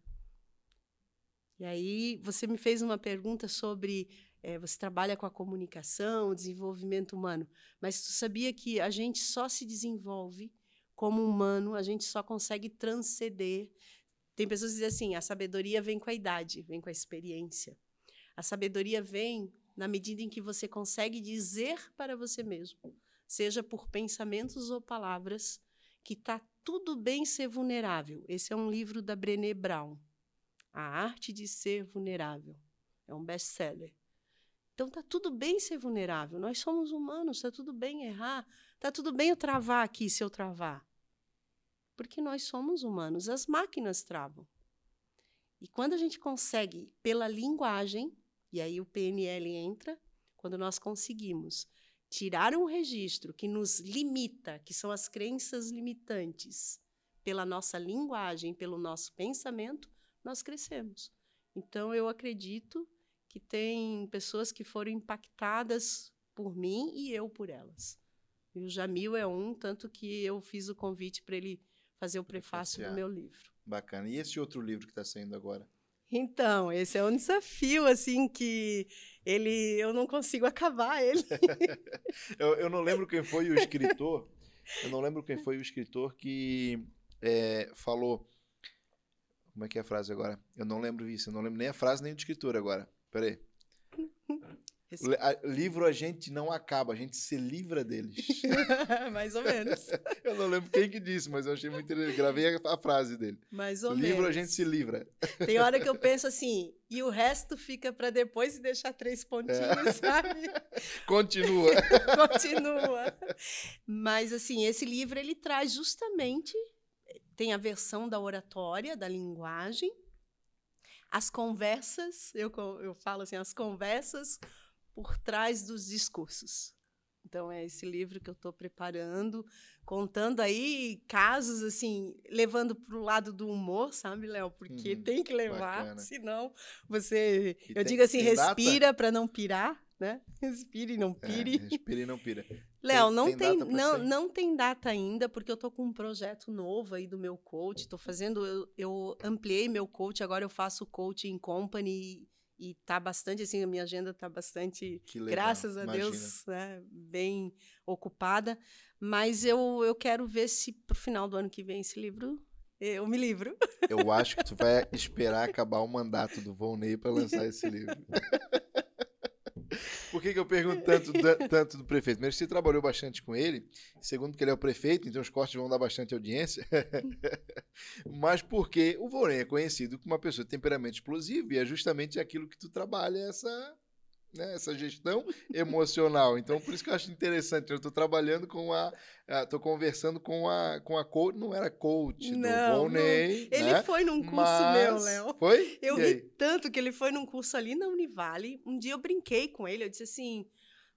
Speaker 2: E aí, você me fez uma pergunta sobre é, você trabalha com a comunicação, desenvolvimento humano, mas tu sabia que a gente só se desenvolve como humano, a gente só consegue transcender. Tem pessoas que dizem assim: a sabedoria vem com a idade, vem com a experiência. A sabedoria vem na medida em que você consegue dizer para você mesmo, seja por pensamentos ou palavras, que está tudo bem ser vulnerável. Esse é um livro da Brené Brown, A Arte de Ser Vulnerável. É um best-seller. Então tá tudo bem ser vulnerável. Nós somos humanos, tá tudo bem errar, tá tudo bem eu travar aqui se eu travar. Porque nós somos humanos, as máquinas travam. E quando a gente consegue pela linguagem, e aí o PNL entra, quando nós conseguimos tirar um registro que nos limita, que são as crenças limitantes, pela nossa linguagem, pelo nosso pensamento, nós crescemos. Então eu acredito que tem pessoas que foram impactadas por mim e eu por elas. E o Jamil é um, tanto que eu fiz o convite para ele fazer o prefácio do meu livro. Bacana. E esse outro
Speaker 1: livro que está saindo agora?
Speaker 2: Então, esse é um desafio, assim, que ele eu não consigo acabar ele.
Speaker 1: eu, eu, não lembro quem foi o escritor, eu não lembro quem foi o escritor que é, falou. Como é que é a frase agora? Eu não lembro isso, eu não lembro nem a frase nem o escritor agora. Peraí. Livro a gente não acaba, a gente se livra deles.
Speaker 2: Mais ou menos.
Speaker 1: eu não lembro quem que disse, mas eu achei muito interessante. Gravei a, frase dele. Mais ou Livro menos. Livro a gente se livra. Tem hora que eu
Speaker 2: penso assim, e o resto fica para depois e deixar três é. pontinhos, é. sabe?
Speaker 1: Continua.
Speaker 2: Continua. Mas assim, esse livro ele traz justamente tem a versão da oratória, da linguagem, as conversas, eu, eu falo assim, as conversas por trás dos discursos. Então é esse livro que eu estou preparando, contando aí casos assim, levando para o lado do humor, sabe, Léo? Porque uhum. tem que levar, bacana. senão você, e eu digo assim, respira para não pirar né? Respire e não é, pire. É, respire
Speaker 1: e não pira. Léo, não tem, tem não, não
Speaker 2: tem data ainda, porque eu tô com um projeto novo aí do meu coach. Tô fazendo, eu, eu ampliei meu coach, agora eu faço coaching company e tá bastante assim, a minha agenda tá bastante, legal, graças a imagina. Deus, né, bem ocupada. Mas eu, eu quero ver se pro final do ano que vem esse livro eu me livro. Eu acho que tu vai
Speaker 1: esperar acabar o mandato do Von Ney para lançar esse livro. Por que, que eu pergunto tanto, do, tanto do prefeito? Primeiro, você trabalhou bastante com ele. Segundo, que ele é o prefeito, então os cortes vão dar bastante audiência. Mas porque o Voren é conhecido como uma pessoa de temperamento explosivo e é justamente aquilo que tu trabalha, essa né, essa gestão emocional. Então, por isso que eu acho interessante. Eu estou trabalhando com a. Estou conversando com a, com a coach. Não era coach não, do Ele né? foi num curso Mas... meu, Léo. Foi? Eu e ri aí?
Speaker 2: tanto que ele foi num curso ali na Univale. Um dia eu brinquei com ele. Eu disse assim: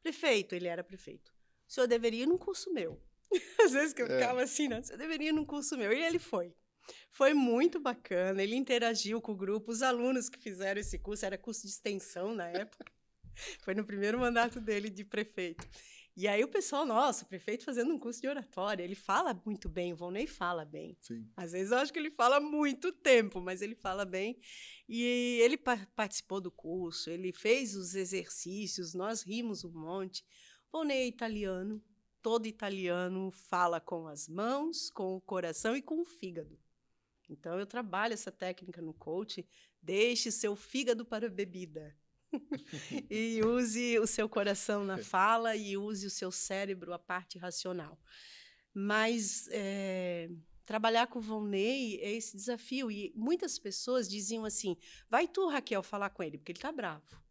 Speaker 2: prefeito, ele era prefeito. O senhor deveria ir num curso meu. Às vezes que eu é. ficava é. assim, né? O senhor deveria ir num curso meu. E ele foi. Foi muito bacana, ele interagiu com o grupo, os alunos que fizeram esse curso, era curso de extensão na época. Foi no primeiro mandato dele de prefeito. E aí o pessoal, nossa, o prefeito fazendo um curso de oratória, ele fala muito bem, o Volney fala bem. Sim. Às vezes eu acho que ele fala muito tempo, mas ele fala bem. E ele pa participou do curso, ele fez os exercícios, nós rimos um monte. Volney é italiano, todo italiano fala com as mãos, com o coração e com o fígado. Então eu trabalho essa técnica no coach, deixe seu fígado para a bebida e use o seu coração na fala e use o seu cérebro, a parte racional. Mas é, trabalhar com o Volney é esse desafio. E muitas pessoas diziam assim: vai tu, Raquel, falar com ele, porque ele está bravo.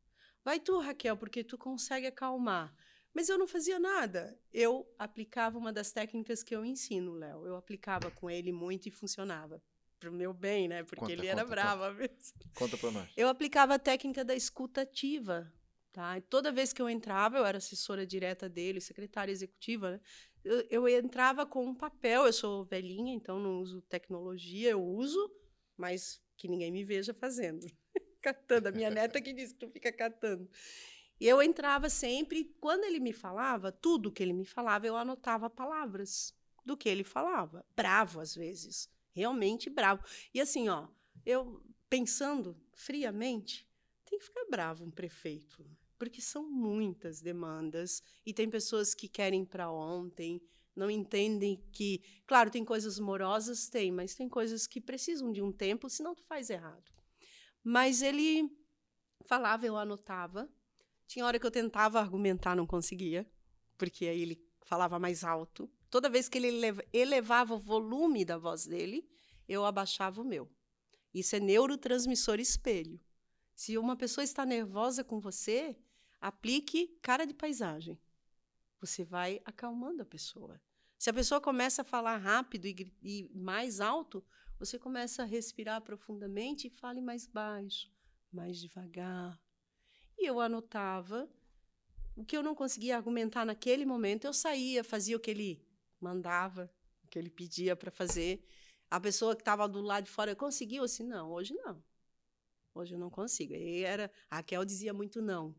Speaker 2: Vai tu, Raquel, porque tu consegue acalmar. Mas eu não fazia nada. Eu aplicava uma das técnicas que eu ensino, Léo. Eu aplicava com ele muito e funcionava pro meu bem, né? Porque conta, ele era bravo, brava mesmo. Conta para nós. Eu aplicava a técnica da escutativa, tá? E toda vez que eu entrava, eu era assessora direta dele, secretária executiva, né? Eu, eu entrava com um papel, eu sou velhinha, então não uso tecnologia, eu uso, mas que ninguém me veja fazendo. catando, a minha neta que disse que tu fica catando. E eu entrava sempre, quando ele me falava, tudo que ele me falava, eu anotava palavras do que ele falava. Bravo, às vezes realmente bravo. E assim, ó, eu pensando friamente, tem que ficar bravo um prefeito, porque são muitas demandas e tem pessoas que querem para ontem, não entendem que, claro, tem coisas morosas, tem, mas tem coisas que precisam de um tempo, senão tu faz errado. Mas ele falava, eu anotava. Tinha hora que eu tentava argumentar, não conseguia, porque aí ele falava mais alto. Toda vez que ele elevava o volume da voz dele, eu abaixava o meu. Isso é neurotransmissor espelho. Se uma pessoa está nervosa com você, aplique cara de paisagem. Você vai acalmando a pessoa. Se a pessoa começa a falar rápido e, e mais alto, você começa a respirar profundamente e fale mais baixo, mais devagar. E eu anotava o que eu não conseguia argumentar naquele momento, eu saía, fazia aquele mandava o que ele pedia para fazer. A pessoa que estava do lado de fora conseguiu? assim, não, hoje não. Hoje eu não consigo. E era, a Raquel dizia muito não,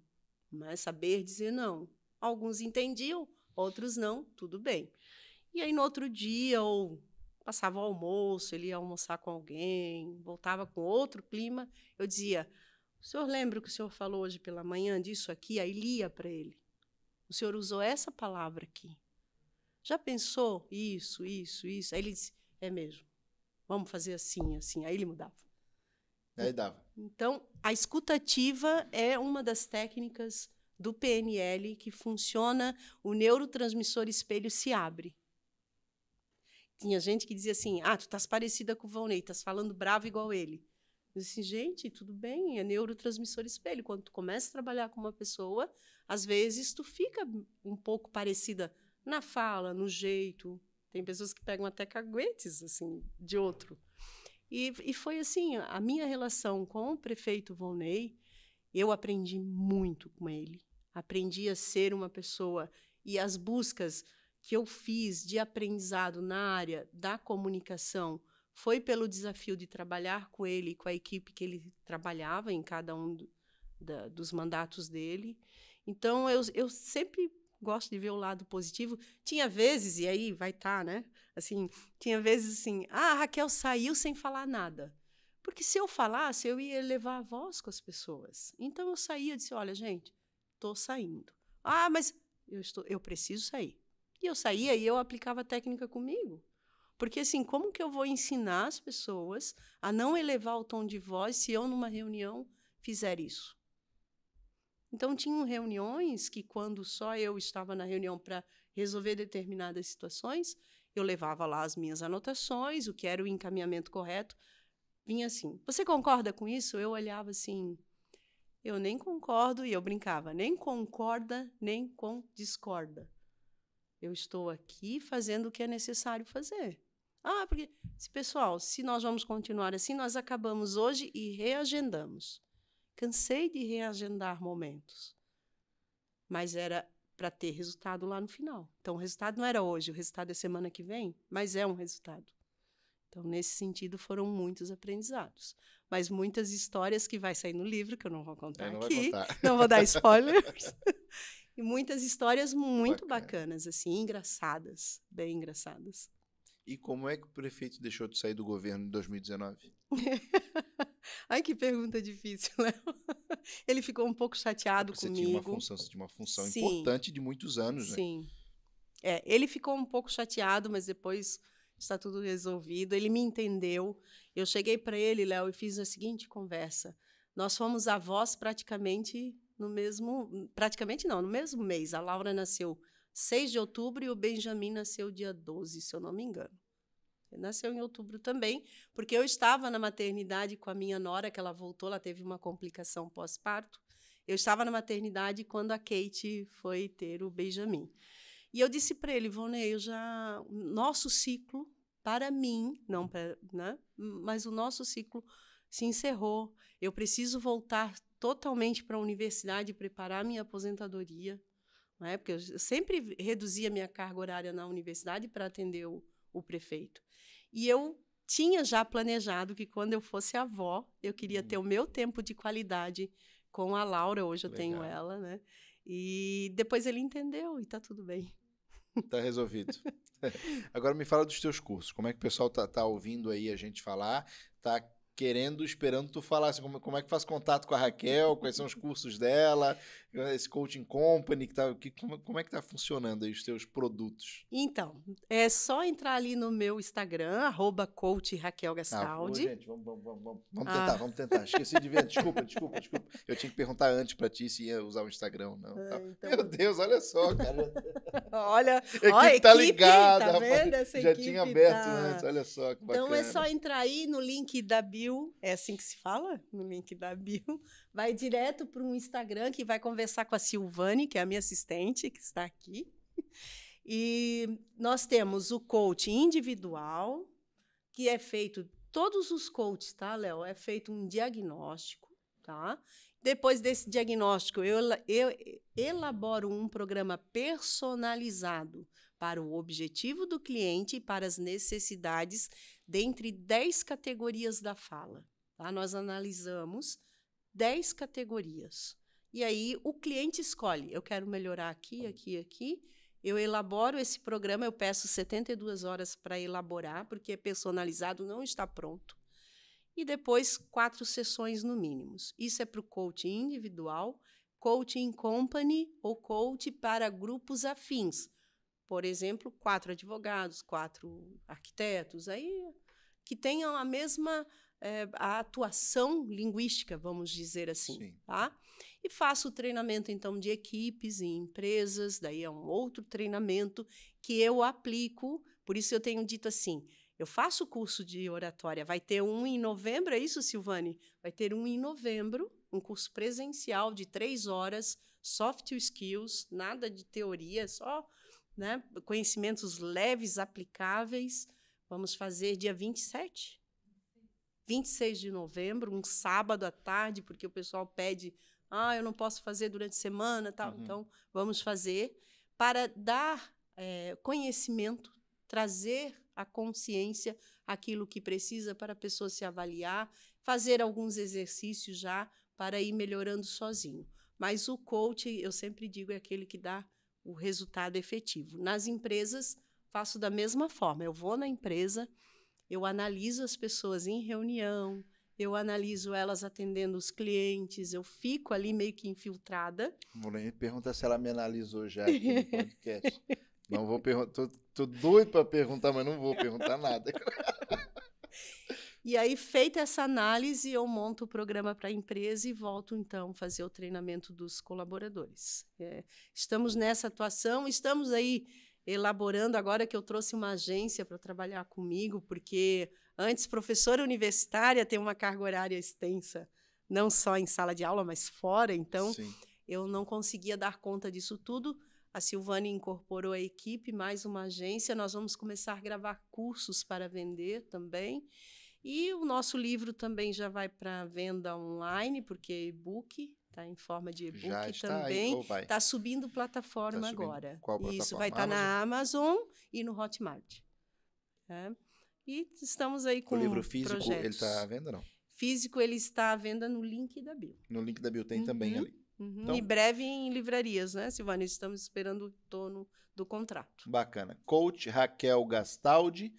Speaker 2: mas saber dizer não. Alguns entendiam, outros não, tudo bem. E aí no outro dia, ou passava o almoço, ele ia almoçar com alguém, voltava com outro clima, eu dizia: O senhor lembra o que o senhor falou hoje pela manhã disso aqui? Aí lia para ele. O senhor usou essa palavra aqui. Já pensou isso, isso, isso? Aí ele disse: É mesmo. Vamos fazer assim, assim. Aí ele mudava. Aí dava. Então, a escutativa é uma das técnicas do PNL que funciona. O neurotransmissor espelho se abre. Tinha gente que dizia assim: Ah, tu estás parecida com o Valnei, estás falando bravo igual ele. Eu disse, gente, tudo bem, é neurotransmissor espelho. Quando tu começa a trabalhar com uma pessoa, às vezes tu fica um pouco parecida na fala, no jeito. Tem pessoas que pegam até caguetes assim de outro. E, e foi assim a minha relação com o prefeito Volney. Eu aprendi muito com ele. Aprendi a ser uma pessoa e as buscas que eu fiz de aprendizado na área da comunicação foi pelo desafio de trabalhar com ele, e com a equipe que ele trabalhava em cada um do, da, dos mandatos dele. Então, eu, eu sempre gosto de ver o lado positivo. Tinha vezes, e aí vai estar, tá, né? Assim, tinha vezes assim, ah, a Raquel saiu sem falar nada. Porque se eu falasse, eu ia elevar a voz com as pessoas. Então eu saía e disse, olha, gente, estou saindo. Ah, mas eu estou, eu preciso sair. E eu saía e eu aplicava a técnica comigo. Porque assim, como que eu vou ensinar as pessoas a não elevar o tom de voz se eu numa reunião fizer isso? Então, tinham reuniões que, quando só eu estava na reunião para resolver determinadas situações, eu levava lá as minhas anotações, o que era o encaminhamento correto. Vinha assim: Você concorda com isso? Eu olhava assim. Eu nem concordo, e eu brincava, nem concorda, nem com discorda. Eu estou aqui fazendo o que é necessário fazer. Ah, porque, pessoal, se nós vamos continuar assim, nós acabamos hoje e reagendamos. Cansei de reagendar momentos. Mas era para ter resultado lá no final. Então, o resultado não era hoje, o resultado é semana que vem, mas é um resultado. Então, nesse sentido, foram muitos aprendizados. Mas muitas histórias que vai sair no livro, que eu não vou contar é, não aqui, contar. não vou dar spoilers. e muitas histórias muito Bacana. bacanas, assim, engraçadas, bem engraçadas.
Speaker 1: E como é que o prefeito deixou de sair do governo em 2019?
Speaker 2: Ai, que pergunta difícil, Léo. Ele ficou um pouco é chateado você comigo. Tinha uma função, você tinha
Speaker 1: uma função Sim. importante de muitos anos, né? Sim.
Speaker 2: Né? É, ele ficou um pouco chateado, mas depois está tudo resolvido. Ele me entendeu. Eu cheguei para ele, Léo, e fiz a seguinte conversa. Nós fomos avós praticamente no mesmo, praticamente não, no mesmo mês. A Laura nasceu 6 de outubro e o Benjamin nasceu dia 12, se eu não me engano. Nasceu em outubro também, porque eu estava na maternidade com a minha nora, que ela voltou, ela teve uma complicação pós-parto. Eu estava na maternidade quando a Kate foi ter o Benjamin. E eu disse para ele, Ivone, eu já nosso ciclo para mim, não para, né? Mas o nosso ciclo se encerrou. Eu preciso voltar totalmente para a universidade preparar minha aposentadoria, né? Porque eu sempre reduzia minha carga horária na universidade para atender o o prefeito. E eu tinha já planejado que quando eu fosse avó, eu queria ter hum. o meu tempo de qualidade com a Laura, hoje eu Legal. tenho ela, né? E depois ele entendeu e tá tudo bem.
Speaker 1: Tá resolvido. Agora me fala dos teus cursos. Como é que o pessoal tá, tá ouvindo aí a gente falar? Tá querendo, esperando tu falar assim, como, como é que faz contato com a Raquel? Quais são os cursos dela? esse coaching company que tá, que, como, como é que tá funcionando aí os teus produtos?
Speaker 2: Então, é só entrar ali no meu Instagram, arroba coach Raquel ah, Gastaldi. Ah, gente, vamos, vamos, vamos, vamos ah. tentar, ah. vamos tentar. Esqueci de
Speaker 1: ver, desculpa, desculpa, desculpa. Eu tinha que perguntar antes para ti se ia usar o Instagram não. Ah, tá?
Speaker 2: então... Meu Deus, olha só, cara. olha,
Speaker 1: equipe ó, tá equipe, tá ligada, tá vendo rapaz, Já tinha aberto tá... antes, olha só que então bacana. Então é só
Speaker 2: entrar aí no link da Bill. é assim que se fala? No link da Bill vai direto para um Instagram que vai conversar com a Silvane, que é a minha assistente, que está aqui. E nós temos o coach individual, que é feito todos os coaches, tá, Léo? É feito um diagnóstico, tá? Depois desse diagnóstico, eu, eu elaboro um programa personalizado para o objetivo do cliente e para as necessidades dentre 10 categorias da fala. Tá? Nós analisamos 10 categorias. E aí o cliente escolhe, eu quero melhorar aqui, aqui, aqui. Eu elaboro esse programa, eu peço 72 horas para elaborar, porque é personalizado, não está pronto. E depois quatro sessões no mínimo. Isso é para o coaching individual, coaching company ou coach para grupos afins. Por exemplo, quatro advogados, quatro arquitetos, aí que tenham a mesma é, a atuação linguística, vamos dizer assim. Tá? E faço treinamento, então, de equipes e empresas, daí é um outro treinamento que eu aplico, por isso eu tenho dito assim, eu faço o curso de oratória, vai ter um em novembro, é isso, Silvane? Vai ter um em novembro, um curso presencial de três horas, soft skills, nada de teoria, só né, conhecimentos leves, aplicáveis. Vamos fazer dia 27 26 de novembro, um sábado à tarde, porque o pessoal pede, ah, eu não posso fazer durante a semana, tal. Uhum. Então, vamos fazer para dar é, conhecimento, trazer a consciência aquilo que precisa para a pessoa se avaliar, fazer alguns exercícios já para ir melhorando sozinho. Mas o coach, eu sempre digo, é aquele que dá o resultado efetivo. Nas empresas, faço da mesma forma. Eu vou na empresa, eu analiso as pessoas em reunião, eu analiso elas atendendo os clientes, eu fico ali meio que infiltrada.
Speaker 1: Vou nem perguntar se ela me analisou já aqui no podcast. não vou perguntar, tô, tô doido para perguntar, mas não vou perguntar nada.
Speaker 2: E aí, feita essa análise, eu monto o programa para a empresa e volto, então, fazer o treinamento dos colaboradores. É, estamos nessa atuação, estamos aí elaborando agora que eu trouxe uma agência para trabalhar comigo, porque antes professora universitária tem uma carga horária extensa, não só em sala de aula, mas fora, então Sim. eu não conseguia dar conta disso tudo. A Silvana incorporou a equipe, mais uma agência. Nós vamos começar a gravar cursos para vender também. E o nosso livro também já vai para venda online, porque é e-book, Está em forma de e-book também. Está subindo plataforma tá subindo. agora. Qual plataforma? Isso vai estar tá na Amazon e no Hotmart. É. E estamos aí com o livro físico. Tá projetos. Ele está à venda não? Físico ele está à venda no link da Bio.
Speaker 1: No link da Bio tem uhum. também ali. Uhum. Então, em
Speaker 2: breve em livrarias, né, Silvana? Estamos esperando o torno do contrato.
Speaker 1: Bacana. Coach Raquel Gastaldi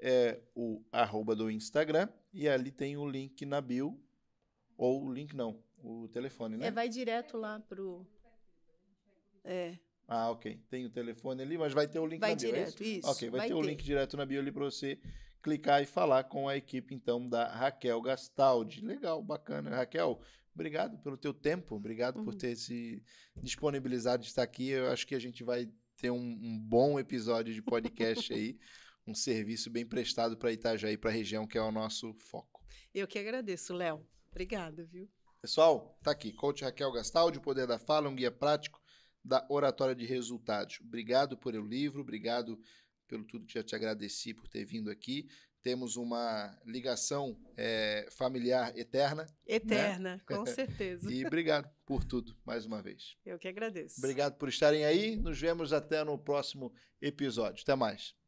Speaker 1: é o arroba do Instagram e ali tem o link na bio ou o link não, o telefone, né? É, vai
Speaker 2: direto lá pro. É.
Speaker 1: Ah, ok. Tem o telefone ali, mas vai ter o link vai na bio. Vai é direto, isso? isso? Ok, vai, vai ter, ter, o link direto na bio ali para você clicar e falar com a equipe então da Raquel Gastaldi. Legal, bacana. Raquel, obrigado pelo teu tempo, obrigado uhum. por ter se disponibilizado de estar aqui. Eu acho que a gente vai ter um, um bom episódio de podcast aí, um serviço bem prestado para Itajaí, para a região que é o nosso foco.
Speaker 2: Eu que agradeço, Léo. Obrigada, viu?
Speaker 1: Pessoal, tá aqui. Coach Raquel Gastaldi, Poder da Fala, um guia prático da oratória de resultados. Obrigado por o livro, obrigado pelo tudo que já te agradeci por ter vindo aqui. Temos uma ligação é, familiar eterna. Né?
Speaker 2: Eterna, né? com certeza. e obrigado
Speaker 1: por tudo, mais uma vez.
Speaker 2: Eu que agradeço.
Speaker 1: Obrigado por estarem aí. Nos vemos até no próximo episódio. Até mais.